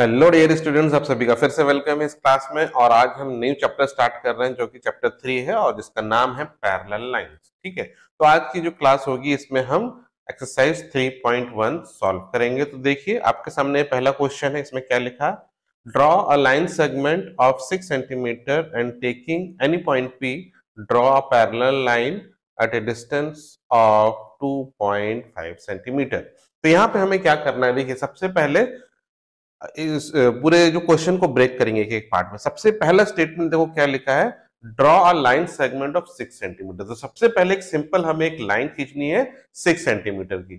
hello dear students आप सभी का फिर से वेलकम है इस क्लास में और आज हम न्यू चैप्टर स्टार्ट कर रहे हैं जो कि चैप्टर थ्री है और जिसका नाम है पैरेलल लाइंस ठीक है तो आज की जो क्लास होगी इसमें हम एक्सरसाइज 3.1 सॉल्व करेंगे तो देखिए आपके सामने पहला क्वेश्चन है इसमें क्या लिखा draw a line segment of six centimetre and taking any point P draw a parallel line at a distance of two centimetre तो यहाँ पे हमें क्या करना है देखिए सबसे पहले इस पूरे जो क्वेश्चन को ब्रेक करेंगे एक एक पार्ट में सबसे पहला स्टेटमेंट देखो क्या लिखा है draw a line segment of six centimetre तो सबसे पहले एक सिंपल हमें एक लाइन खींचनी है सिक्स सेंटीमीटर की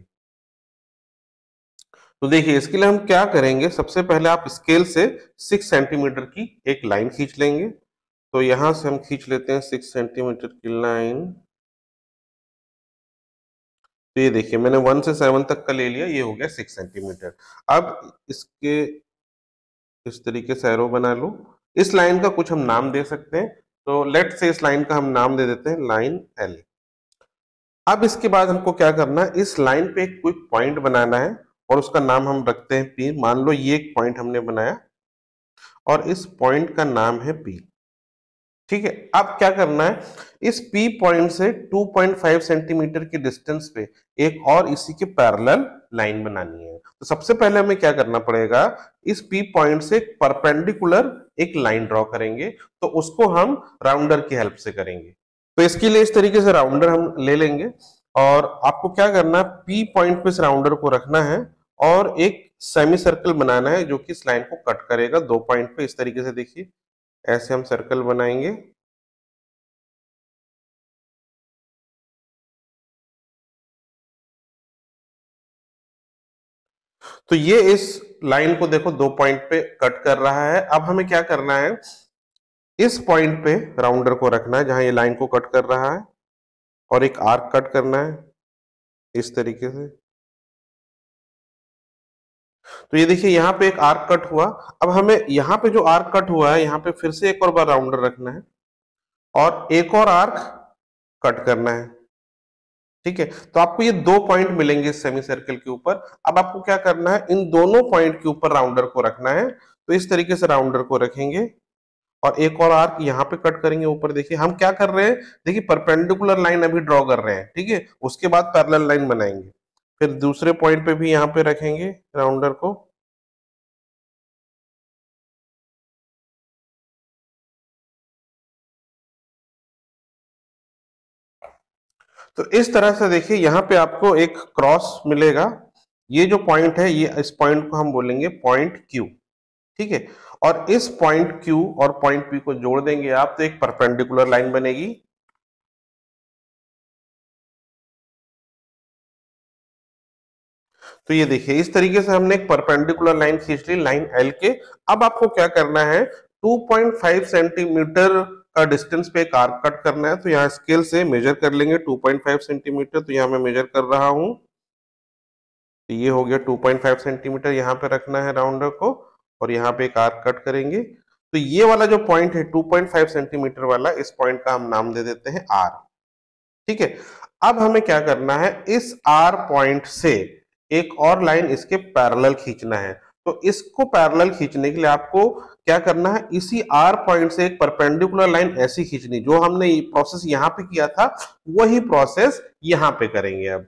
तो देखिए इसके लिए हम क्या करेंगे सबसे पहले आप स्केल से सिक्स सेंटीमीटर की एक लाइन खींच लेंगे तो यहां से हम खींच लेते हैं सिक्स सेंटीमीटर की लाइन तो ये देखिए मैंने वन से सेवन तक का ले लिया ये हो गया सिक्स सेंटीमीटर अब इसके इस तरीके से एरो बना लो इस लाइन का कुछ हम नाम दे सकते हैं तो लेट से इस लाइन का हम नाम दे देते हैं लाइन एल अब इसके बाद हमको क्या करना है इस लाइन पे एक क्विक पॉइंट बनाना है और उसका नाम हम रखते हैं पी मान लो ये एक पॉइंट हमने बनाया और इस पॉइंट का नाम है पी ठीक है अब क्या करना है इस P पॉइंट से 2.5 सेंटीमीटर की डिस्टेंस पे एक और इसी के पैरेलल लाइन बनानी है तो सबसे पहले हमें क्या करना पड़ेगा इस P पॉइंट से परपेंडिकुलर एक लाइन ड्रॉ करेंगे तो उसको हम राउंडर की हेल्प से करेंगे तो इसके लिए इस तरीके से राउंडर हम ले लेंगे और आपको क्या करना है पी पॉइंट पे इस राउंडर को रखना है और एक सेमी सर्कल बनाना है जो कि इस लाइन को कट करेगा दो पॉइंट पे इस तरीके से देखिए ऐसे हम सर्कल बनाएंगे तो ये इस लाइन को देखो दो पॉइंट पे कट कर रहा है अब हमें क्या करना है इस पॉइंट पे राउंडर को रखना है जहां ये लाइन को कट कर रहा है और एक आर्क कट करना है इस तरीके से तो ये देखिए यहाँ पे एक आर्क कट हुआ अब हमें यहाँ पे जो आर्क कट हुआ है यहाँ पे फिर से एक और बार राउंडर रखना है और एक और आर्क कट करना है ठीक है तो आपको ये दो पॉइंट मिलेंगे सेमी सर्कल के ऊपर अब आपको क्या करना है इन दोनों पॉइंट के ऊपर राउंडर को रखना है तो इस तरीके से राउंडर को रखेंगे और एक और आर्क यहाँ पे कट करेंगे ऊपर देखिए हम क्या कर रहे हैं देखिए परपेंडिकुलर लाइन अभी ड्रॉ कर रहे हैं ठीक है उसके बाद पैरेलल लाइन बनाएंगे फिर दूसरे पॉइंट पे भी यहां पे रखेंगे राउंडर को तो इस तरह से देखिए यहां पे आपको एक क्रॉस मिलेगा ये जो पॉइंट है ये इस पॉइंट को हम बोलेंगे पॉइंट क्यू ठीक है और इस पॉइंट क्यू और पॉइंट पी को जोड़ देंगे आप तो एक परपेंडिकुलर लाइन बनेगी तो ये देखिए इस तरीके से हमने एक परपेंडिकुलर लाइन खींच ली लाइन एल के अब आपको क्या करना है 2.5 सेंटीमीटर का डिस्टेंस पे एक आर्क कट करना है तो यहाँ स्केल से मेजर कर लेंगे 2.5 सेंटीमीटर तो यहाँ मैं मेजर कर रहा हूं तो ये हो गया 2.5 सेंटीमीटर यहाँ पे रखना है राउंडर को और यहाँ पे एक आर्क कट करेंगे तो ये वाला जो पॉइंट है 2.5 सेंटीमीटर वाला इस पॉइंट का हम नाम दे देते हैं आर ठीक है अब हमें क्या करना है इस आर पॉइंट से एक और लाइन इसके पैरेलल खींचना है तो इसको पैरेलल खींचने के लिए आपको क्या करना है इसी आर पॉइंट से एक परपेंडिकुलर लाइन ऐसी खींचनी जो हमने ये प्रोसेस यहां पे किया था वही प्रोसेस यहां पे करेंगे अब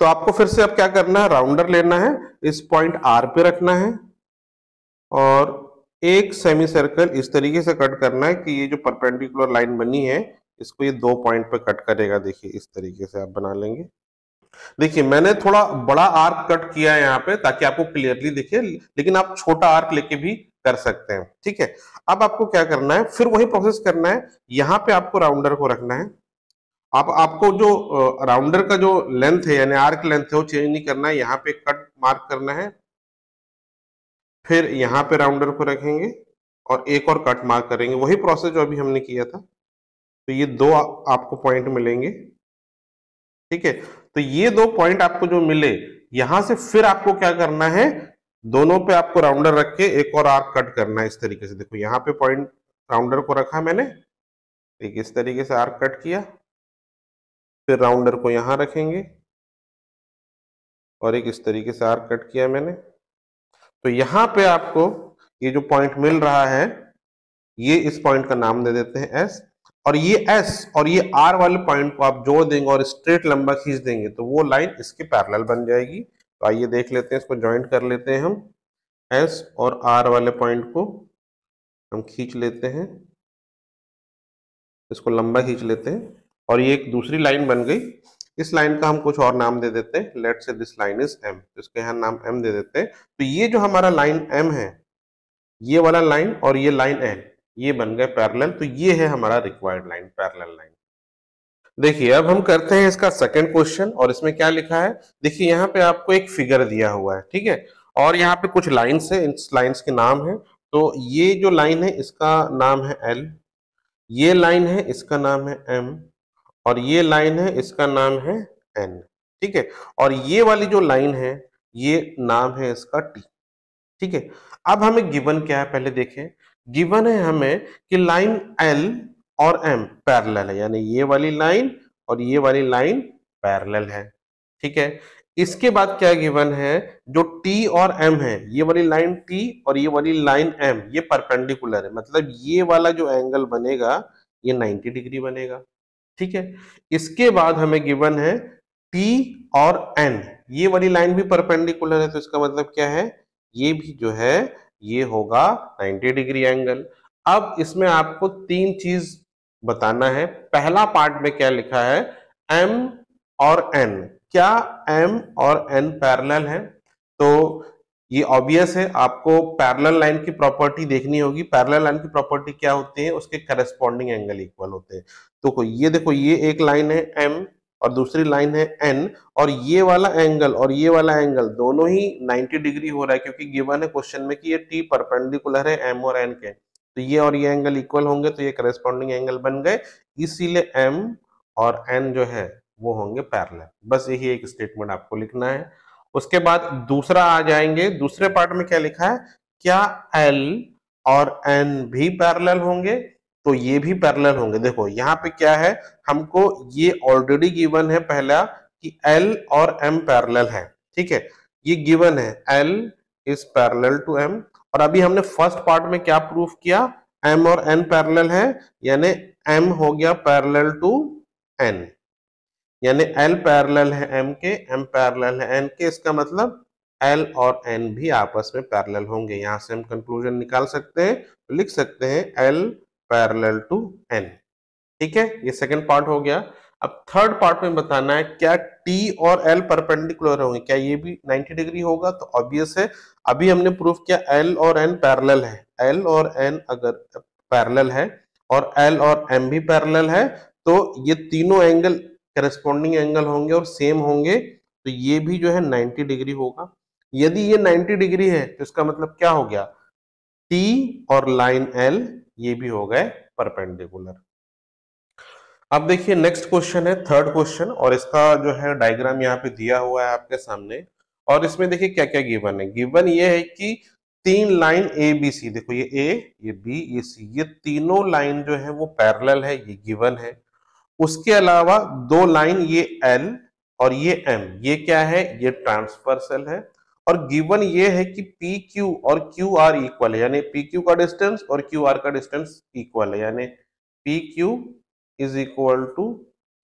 तो आपको फिर से अब क्या करना है राउंडर लेना है इस पॉइंट आर पे रखना है और एक सेमी सर्कल इस तरीके से कट करना है कि ये जो परपेंडिकुलर लाइन बनी है इसको ये दो पॉइंट पे कट करेगा देखिए इस तरीके से आप बना लेंगे देखिए मैंने थोड़ा बड़ा आर्क कट किया है यहाँ पे ताकि आपको क्लियरली दिखे लेकिन आप छोटा आर्क लेके भी कर सकते हैं ठीक है अब आपको क्या करना है फिर वही प्रोसेस करना है यहाँ पे आपको राउंडर को रखना है आप आपको जो राउंडर का जो लेंथ है यानी आर्क लेंथ है वो चेंज नहीं करना है यहाँ पे कट मार्क करना है फिर यहाँ पे राउंडर को रखेंगे और एक और कट मार्क करेंगे वही प्रोसेस जो अभी हमने किया था तो ये दो आ, आपको पॉइंट मिलेंगे ठीक है तो ये दो पॉइंट आपको जो मिले यहां से फिर आपको क्या करना है दोनों पे आपको राउंडर रख के एक और आर्क कट करना है इस तरीके से देखो यहां पे पॉइंट राउंडर को रखा मैंने ठीक इस तरीके से आर्क कट किया फिर राउंडर को यहां रखेंगे और एक इस तरीके से आर्क कट किया मैंने तो यहां पे आपको ये जो पॉइंट मिल रहा है ये इस पॉइंट का नाम दे देते हैं एस और ये एस और ये आर वाले पॉइंट को आप जोड़ देंगे और स्ट्रेट लंबा खींच देंगे तो वो लाइन इसके पैरल बन जाएगी तो आइए देख लेते हैं इसको ज्वाइंट कर लेते हैं हम एस और आर वाले पॉइंट को हम खींच लेते हैं इसको लंबा खींच लेते हैं और ये एक दूसरी लाइन बन गई इस लाइन का हम कुछ और नाम दे देते हैं लेट से दिस लाइन इज एम इसके यहाँ नाम एम दे देते हैं तो ये जो हमारा लाइन एम है ये वाला लाइन और ये लाइन एन ये बन गए पैरेलल तो ये है हमारा रिक्वायर्ड लाइन पैरेलल लाइन देखिए अब हम करते हैं इसका सेकंड क्वेश्चन और इसमें क्या लिखा है देखिए यहाँ पे आपको एक फिगर दिया हुआ है ठीक है और यहाँ पे कुछ लाइन्स है इन लाइन्स के नाम है तो ये जो लाइन है इसका नाम है एल ये लाइन है इसका नाम है एम और ये लाइन है इसका नाम है एन ठीक है और ये वाली जो लाइन है ये नाम है इसका टी ठीक है अब हमें गिवन क्या है पहले देखें गिवन है हमें कि लाइन एल और एम पैरेलल है यानी ये वाली लाइन और ये वाली लाइन पैरेलल है ठीक है इसके बाद क्या गिवन है जो T और M है ये वाली लाइन T और ये वाली लाइन M ये परपेंडिकुलर है मतलब ये वाला जो एंगल बनेगा ये 90 डिग्री बनेगा ठीक है इसके बाद हमें गिवन है T और N ये वाली लाइन भी परपेंडिकुलर है तो इसका मतलब क्या है ये भी जो है ये होगा 90 डिग्री एंगल अब इसमें आपको तीन चीज बताना है पहला पार्ट में क्या लिखा है एम और एन क्या एम और एन पैरेलल है तो ये ऑब्वियस है आपको पैरेलल लाइन की प्रॉपर्टी देखनी होगी पैरेलल लाइन की प्रॉपर्टी क्या होती है उसके करेस्पॉन्डिंग एंगल इक्वल होते हैं तो ये देखो ये एक लाइन है एम और दूसरी लाइन है एन और ये वाला एंगल और ये वाला एंगल दोनों ही 90 डिग्री हो रहा है क्योंकि गिवन है क्वेश्चन में कि ये टी परपेंडिकुलर है एम और एन के तो ये और ये एंगल इक्वल होंगे तो ये करेस्पॉन्डिंग एंगल बन गए इसीलिए एम और एन जो है वो होंगे पैरल बस यही एक स्टेटमेंट आपको लिखना है उसके बाद दूसरा आ जाएंगे दूसरे पार्ट में क्या लिखा है क्या एल और एन भी पैरल होंगे तो ये भी पैरेलल होंगे देखो यहाँ पे क्या है हमको ये ऑलरेडी गिवन है पहला कि एल और एम पैरेलल है ठीक है ये गिवन है L is parallel to M और अभी हमने फर्स्ट पार्ट में क्या प्रूफ किया एम और एन पैरेलल है यानी एम हो गया पैरेलल टू एन यानी एल पैरेलल है एम के एम पैरेलल है एन के इसका मतलब एल और एन भी आपस में पैरेलल होंगे यहां से हम कंक्लूजन निकाल सकते हैं लिख सकते हैं एल पैरेलल टू एन ठीक है ये सेकंड पार्ट हो गया अब थर्ड पार्ट में बताना है क्या टी और एल परपेंडिकुलर होंगे क्या ये भी 90 डिग्री होगा तो ऑब्वियस है अभी हमने प्रूफ किया एल और एन पैरेलल है एल और एन अगर पैरेलल है और एल और एम भी पैरेलल है तो ये तीनों एंगल करेस्पोंडिंग एंगल होंगे और सेम होंगे तो ये भी जो है नाइन्टी डिग्री होगा यदि ये नाइन्टी डिग्री है तो इसका मतलब क्या हो गया टी और लाइन एल ये भी हो गए परपेंडिकुलर अब देखिए नेक्स्ट क्वेश्चन है थर्ड क्वेश्चन और इसका जो है डायग्राम यहाँ पे दिया हुआ है आपके सामने और इसमें देखिए क्या क्या गिवन है गिवन ये है कि तीन लाइन ए बी सी देखो ये ए ये बी ये सी ये तीनों लाइन जो है वो पैरेलल है ये गिवन है उसके अलावा दो लाइन ये एल और ये एम ये क्या है ये ट्रांसफर्सल है और गिवन ये है कि पी क्यू और क्यू आर इक्वल है यानी पी क्यू का डिस्टेंस और क्यू आर का डिस्टेंस इक्वल है यानी P Q is equal to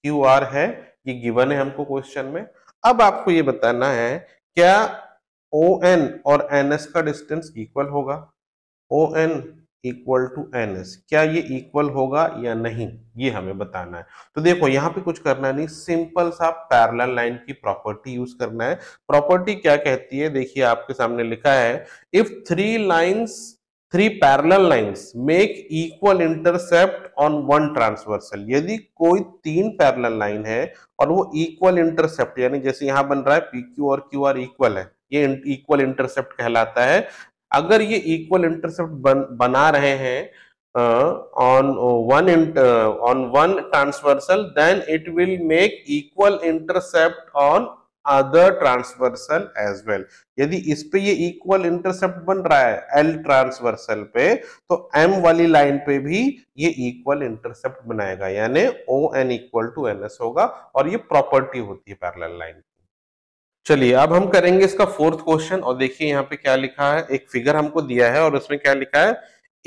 Q R है ये गिवन है हमको क्वेश्चन में अब आपको ये बताना है क्या ओ एन और एन एस का डिस्टेंस इक्वल होगा O N equal to N S क्या ये इक्वल होगा या नहीं ये हमें बताना है तो देखो यहाँ पे कुछ करना नहीं सिंपल सा पैरल लाइन की प्रॉपर्टी यूज करना है प्रॉपर्टी क्या कहती है देखिए आपके सामने लिखा है if three lines three parallel lines make equal intercept on one transversal यदि कोई तीन पैरल लाइन है और वो इक्वल इंटरसेप्ट यानी जैसे यहां बन रहा है पी क्यू और क्यू आर इक्वल है ये इक्वल इंटरसेप्ट कहलाता है अगर ये इक्वल इंटरसेप्ट बन, बना रहे हैं on one on one transversal then it will make equal intercept on other transversal as well यदि इस पे ये इक्वल इंटरसेप्ट बन रहा है एल ट्रांसवर्सल पे तो एम वाली लाइन पे भी ये इक्वल इंटरसेप्ट बनाएगा यानी O N equal to N S होगा और ये प्रॉपर्टी होती है पैरेलल लाइन चलिए अब हम करेंगे इसका फोर्थ क्वेश्चन और देखिए यहाँ पे क्या लिखा है एक फिगर हमको दिया है और उसमें क्या लिखा है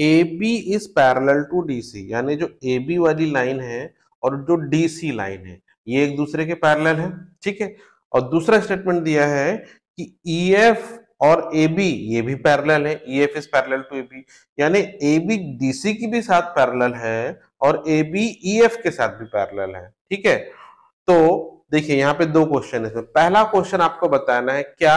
A B is parallel to D C यानी जो ए बी वाली लाइन है और जो डी सी लाइन है ये एक दूसरे के पैरल है ठीक है और दूसरा स्टेटमेंट दिया है कि ई e एफ और ए बी ये भी पैरल है E F is parallel to A B यानी ए बी डी सी की भी साथ पैरल है और ए बी ई एफ के साथ भी पैरल है ठीक है तो देखिए यहाँ पे दो क्वेश्चन है पहला क्वेश्चन आपको बताना है क्या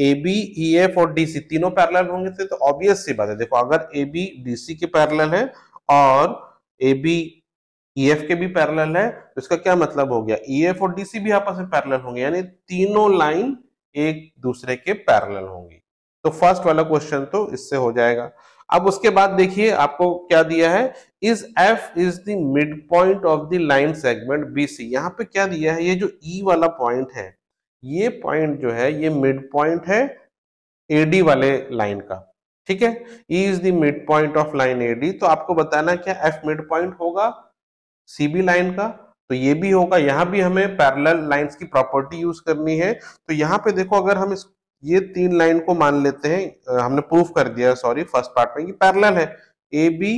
ए बी ई एफ और डीसी तीनों पैरल होंगे तो ऑब्वियस सी बात है देखो अगर ए बी डी सी के पैरल है और ए बी ई एफ के भी पैरल है तो इसका क्या मतलब हो गया ई e, एफ और डी सी भी आपस में पैरल होंगे यानी तीनों लाइन एक दूसरे के पैरल होंगी तो फर्स्ट वाला क्वेश्चन तो इससे हो जाएगा अब उसके बाद देखिए आपको क्या दिया है is F is the mid point of the line segment B C यहाँ पे क्या दिया है ये जो ई e वाला पॉइंट है ये पॉइंट जो है ये मिड पॉइंट है एडी वाले लाइन का ठीक है E is the mid point of line AD तो आपको बताना क्या एफ मिड पॉइंट होगा सी बी लाइन का तो ये भी होगा यहाँ भी हमें पैरेलल लाइंस की प्रॉपर्टी यूज करनी है तो यहाँ पे देखो अगर हम इस ये तीन लाइन को मान लेते हैं हमने प्रूफ कर दिया सॉरी फर्स्ट पार्ट में ये पैरेलल है ए बी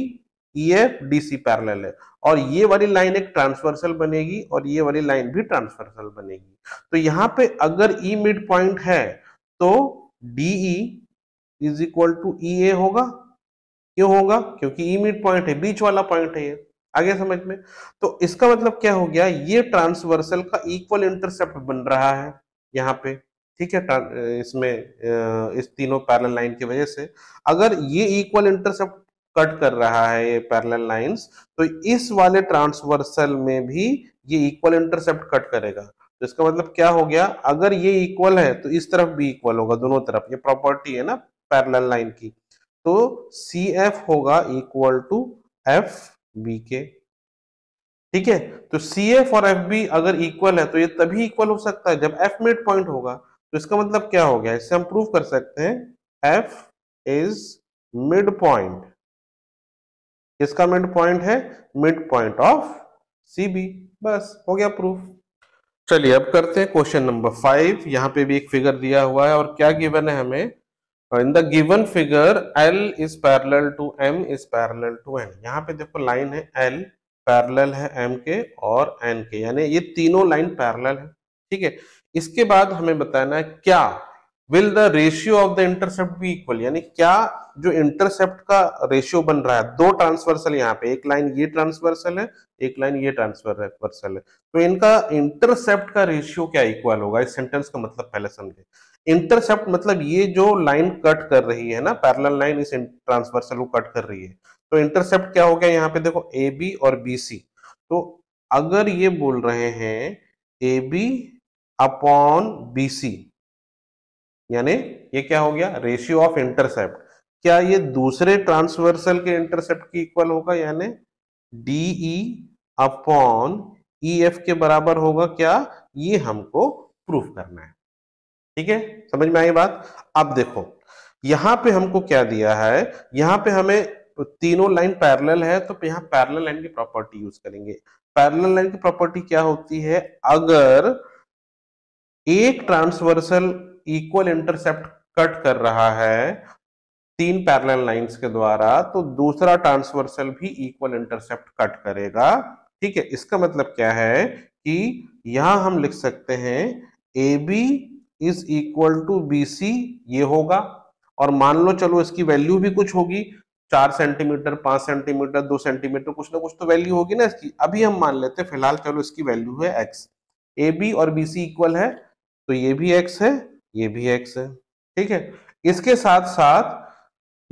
ये डीसी पैरेलल है और ये वाली लाइन एक ट्रांसवर्सल बनेगी और ये वाली लाइन भी ट्रांसवर्सल बनेगी तो यहाँ पे अगर ई मिड पॉइंट है तो D E is equal to E A होगा क्यों होगा क्योंकि ई मिड पॉइंट है बीच वाला पॉइंट है ये आगे समझ में तो इसका मतलब क्या हो गया ये ट्रांसवर्सल का इक्वल इंटरसेप्ट बन रहा है यहाँ पे ठीक है इसमें इस तीनों पैरेलल लाइन की वजह से अगर ये इक्वल इंटरसेप्ट कट कर रहा है ये पैरेलल लाइंस तो इस वाले ट्रांसवर्सल में भी ये इक्वल इंटरसेप्ट कट करेगा तो इसका मतलब क्या हो गया अगर ये इक्वल है तो इस तरफ भी इक्वल होगा दोनों तरफ ये प्रॉपर्टी है ना पैरेलल लाइन की तो सी एफ होगा इक्वल टू एफ बी के ठीक है तो सी एफ और एफ बी अगर इक्वल है तो ये तभी इक्वल हो सकता है जब एफ मिड पॉइंट होगा तो इसका मतलब क्या हो गया इससे हम प्रूव कर सकते हैं एफ इज मिड पॉइंट किसका मिड पॉइंट है मिड पॉइंट ऑफ सीबी बस हो गया प्रूफ चलिए अब करते हैं क्वेश्चन नंबर फाइव यहाँ पे भी एक फिगर दिया हुआ है और क्या गिवन है हमें in the given figure L is parallel to M is parallel to N यहाँ पे देखो लाइन है एल पैरल है एम के और एन के यानी ये तीनों लाइन पैरल है ठीक है इसके बाद हमें बताना है क्या will the ratio of the intercept भी इक्वल यानी क्या जो इंटरसेप्ट का रेशियो बन रहा है दो ट्रांसवर्सल यहाँ पे एक लाइन ये ट्रांसवर्सल है एक लाइन ये ट्रांसवर्सल है तो इनका इंटरसेप्ट का रेशियो क्या इक्वल होगा इस सेंटेंस का मतलब पहले समझे इंटरसेप्ट मतलब ये जो लाइन कट कर रही है ना पैरल लाइन इस ट्रांसवर्सल को कट कर रही है तो इंटरसेप्ट क्या हो गया यहाँ पे देखो ए बी और बी सी तो अगर ये बोल रहे हैं A B upon B C यानी ये क्या हो गया रेशियो ऑफ इंटरसेप्ट क्या ये दूसरे ट्रांसवर्सल के इंटरसेप्ट की इक्वल होगा यानी D E upon E F के बराबर होगा क्या ये हमको प्रूफ करना है ठीक है समझ में आई बात अब देखो यहां पे हमको क्या दिया है यहां पे हमें तीनों लाइन पैरेलल है तो यहां पैरेलल लाइन की प्रॉपर्टी यूज करेंगे पैरेलल लाइन की प्रॉपर्टी क्या होती है अगर एक ट्रांसवर्सल इक्वल इंटरसेप्ट कट कर रहा है तीन पैरेलल लाइंस के द्वारा तो दूसरा ट्रांसवर्सल भी इक्वल इंटरसेप्ट कट करेगा ठीक है इसका मतलब क्या है कि यहां हम लिख सकते हैं A B is equal to B C ये होगा और मान लो चलो इसकी वैल्यू भी कुछ होगी चार सेंटीमीटर पांच सेंटीमीटर दो सेंटीमीटर कुछ ना कुछ तो वैल्यू होगी ना इसकी अभी हम मान लेते हैं फिलहाल चलो इसकी वैल्यू है एक्स ए बी और बी सी इक्वल है तो ये भी एक्स है ये भी एक्स है ठीक है इसके साथ साथ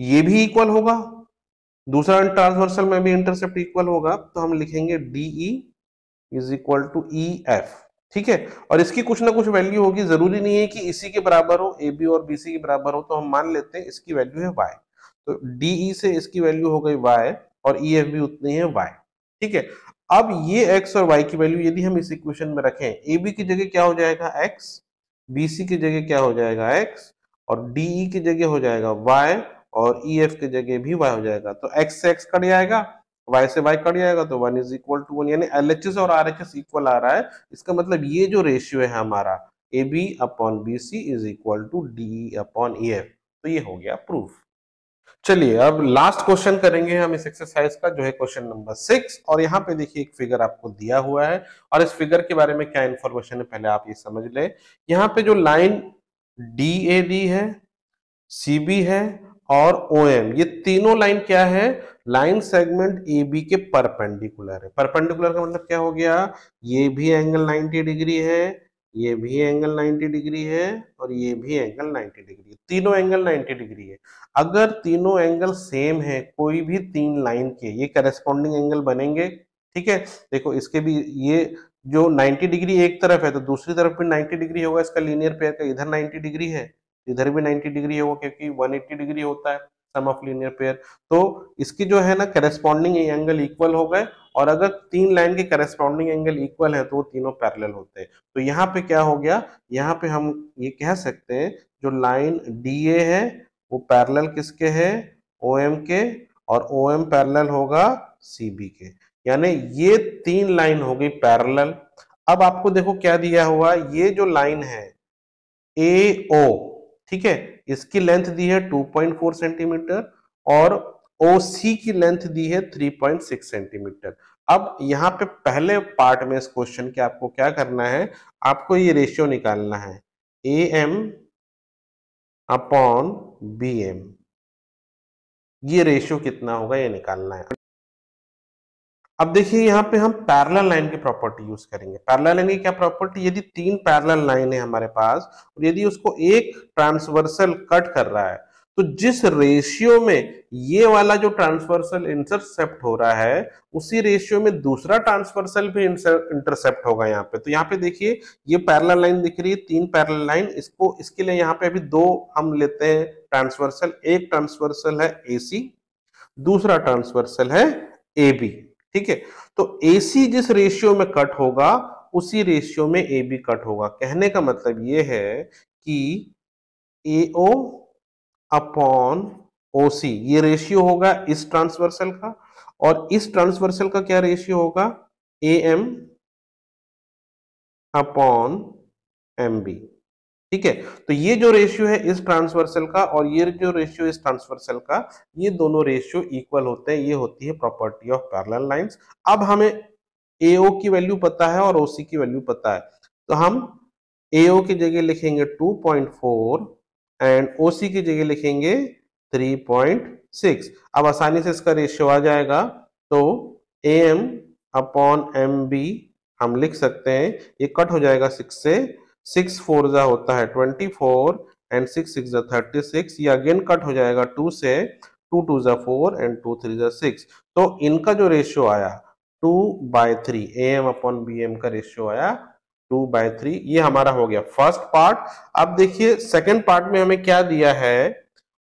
ये भी इक्वल होगा दूसरा ट्रांसवर्सल में भी इंटरसेप्ट इक्वल होगा तो हम लिखेंगे D E is equal to E F ठीक है और इसकी कुछ ना कुछ वैल्यू होगी जरूरी नहीं है कि इसी के बराबर हो ए बी और बी सी के बराबर हो तो हम मान लेते हैं इसकी वैल्यू है वाई तो डीई e से इसकी वैल्यू हो गई वाई और ई e एफ भी उतनी है वाई ठीक है अब ये एक्स और वाई की वैल्यू यदि हम इस इक्वेशन में रखें ए बी की जगह क्या हो जाएगा एक्स BC की जगह क्या हो जाएगा X और DE की जगह हो जाएगा Y और EF की जगह भी Y हो जाएगा तो X से X कट जाएगा Y से Y कट जाएगा तो one is equal to one यानी एल और आर इक्वल आ रहा है इसका मतलब ये जो रेशियो है हमारा A B upon B C is equal to D upon E F तो ये हो गया प्रूफ चलिए अब लास्ट क्वेश्चन करेंगे हम इस एक्सरसाइज का जो है क्वेश्चन नंबर सिक्स और यहाँ पे देखिए एक फिगर आपको दिया हुआ है और इस फिगर के बारे में क्या इंफॉर्मेशन है पहले आप ये समझ ले यहाँ पे जो लाइन डी ए डी है सी बी है और ओ एम ये तीनों लाइन क्या है लाइन सेगमेंट ए बी के परपेंडिकुलर है परपेंडिकुलर का मतलब क्या हो गया ये भी एंगल 90 डिग्री है ये भी एंगल 90 डिग्री है और ये भी एंगल 90 डिग्री है तीनों एंगल 90 डिग्री है अगर तीनों एंगल सेम है कोई भी तीन लाइन के ये करेस्पॉन्डिंग एंगल बनेंगे ठीक है देखो इसके भी ये जो 90 डिग्री एक तरफ है तो दूसरी तरफ भी 90 डिग्री होगा इसका लीनियर पेयर का इधर 90 डिग्री है इधर भी 90 डिग्री होगा क्योंकि 180 डिग्री होता है सम ऑफ लीनियर पेयर तो इसकी जो है ना करेस्पॉन्डिंग एंगल इक्वल हो गए और अगर तीन लाइन के करेस्पॉन्डिंग एंगल इक्वल है तो वो तीनों पैरेलल होते हैं तो यहाँ पे क्या हो गया यहाँ पे हम ये कह सकते हैं जो लाइन डी ए है वो पैरेलल किसके है ओ एम के और ओ एम होगा सी बी के यानी ये तीन लाइन हो गई पैरेलल अब आपको देखो क्या दिया हुआ ये जो लाइन है ए ओ ठीक है इसकी लेंथ दी है 2.4 सेंटीमीटर और ओ सी की लेंथ दी है 3.6 सेंटीमीटर अब यहाँ पे पहले पार्ट में इस क्वेश्चन के आपको क्या करना है आपको ये रेशियो निकालना है A M upon B M ये रेशियो कितना होगा ये निकालना है अब देखिए यहाँ पे हम पैरल लाइन की प्रॉपर्टी यूज करेंगे पैरल लाइन की क्या प्रॉपर्टी यदि तीन पैरल लाइन है हमारे पास और यदि उसको एक ट्रांसवर्सल कट कर रहा है तो जिस रेशियो में ये वाला जो ट्रांसवर्सल इंटरसेप्ट हो रहा है उसी रेशियो में दूसरा ट्रांसवर्सल भी इंटरसेप्ट होगा यहाँ पे तो यहाँ पे देखिए ये पैरल लाइन दिख रही है तीन पैरल लाइन इसको इसके लिए यहाँ पे अभी दो हम लेते हैं ट्रांसवर्सल एक ट्रांसवर्सल है सी दूसरा ट्रांसवर्सल है ए बी ठीक है तो एसी जिस रेशियो में कट होगा उसी रेशियो में ए बी कट होगा कहने का मतलब ये है कि ए ओ अपॉन ओ सी ये रेशियो होगा इस ट्रांसवर्सल का और इस ट्रांसवर्सल का क्या रेशियो होगा A M upon M B ठीक है तो ये जो रेशियो है इस ट्रांसवर्सल का और ये जो रेशियो इस ट्रांसवर्सल का ये दोनों रेशियो इक्वल होते हैं ये होती है प्रॉपर्टी ऑफ पैरेलल लाइंस अब हमें एओ की वैल्यू पता है और ओसी की वैल्यू पता है तो हम एओ की जगह लिखेंगे two point four and O C की जगह लिखेंगे 3.6 अब आसानी से इसका रेशियो आ जाएगा तो A M upon M B हम लिख सकते हैं ये कट हो जाएगा सिक्स से सिक्स फोर जा होता है twenty four and six six जा थर्टी सिक्स ये अगेन कट हो जाएगा टू से टू टू जा फोर एंड टू थ्री जा सिक्स तो इनका जो रेशियो आया two by three A M upon B M का रेशियो आया टू बाय थ्री ये हमारा हो गया फर्स्ट पार्ट अब देखिए सेकेंड पार्ट में हमें क्या दिया है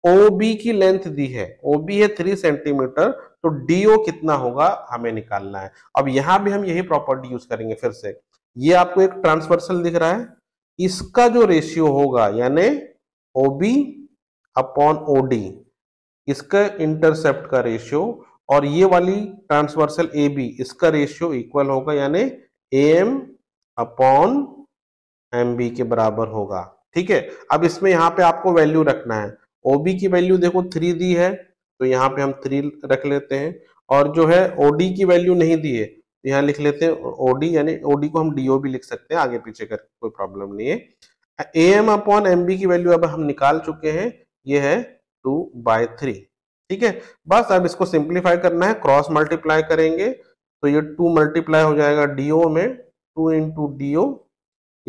ओबी की लेंथ दी है ओबी है थ्री सेंटीमीटर तो डीओ कितना होगा हमें निकालना है अब यहां भी हम यही प्रॉपर्टी यूज करेंगे फिर से ये आपको एक ट्रांसवर्सल दिख रहा है इसका जो रेशियो होगा यानी ओबी अपॉन ओडी इसका इंटरसेप्ट का रेशियो और ये वाली ट्रांसवर्सल ए बी इसका रेशियो इक्वल होगा यानी A M upon M B के बराबर होगा ठीक है अब इसमें यहाँ पे आपको वैल्यू रखना है ओबी की वैल्यू देखो थ्री दी है तो यहाँ पे हम थ्री रख लेते हैं और जो है ओडी की वैल्यू नहीं दी है तो यहाँ लिख लेते हैं ओडी यानी ओडी को हम डीओ भी लिख सकते हैं आगे पीछे करके कोई प्रॉब्लम नहीं है A M upon M B की वैल्यू अब हम निकाल चुके हैं ये है टू बाय थ्री ठीक है बस अब इसको सिंप्लीफाई करना है क्रॉस मल्टीप्लाई करेंगे तो ये टू मल्टीप्लाई हो जाएगा डीओ में two into D O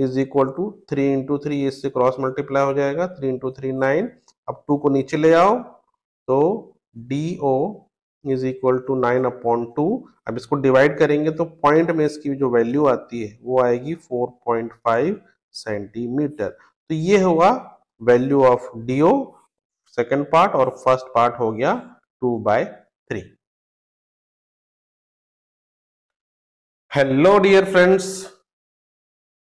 is equal to three into three इससे क्रॉस मल्टीप्लाई हो जाएगा थ्री इंटू थ्री नाइन अब टू को नीचे ले आओ तो D O is equal to nine upon two अब इसको डिवाइड करेंगे तो पॉइंट में इसकी जो वैल्यू आती है वो आएगी फोर पॉइंट फाइव सेंटीमीटर तो ये हुआ value of D O second part और फर्स्ट पार्ट हो गया two by three hello dear friends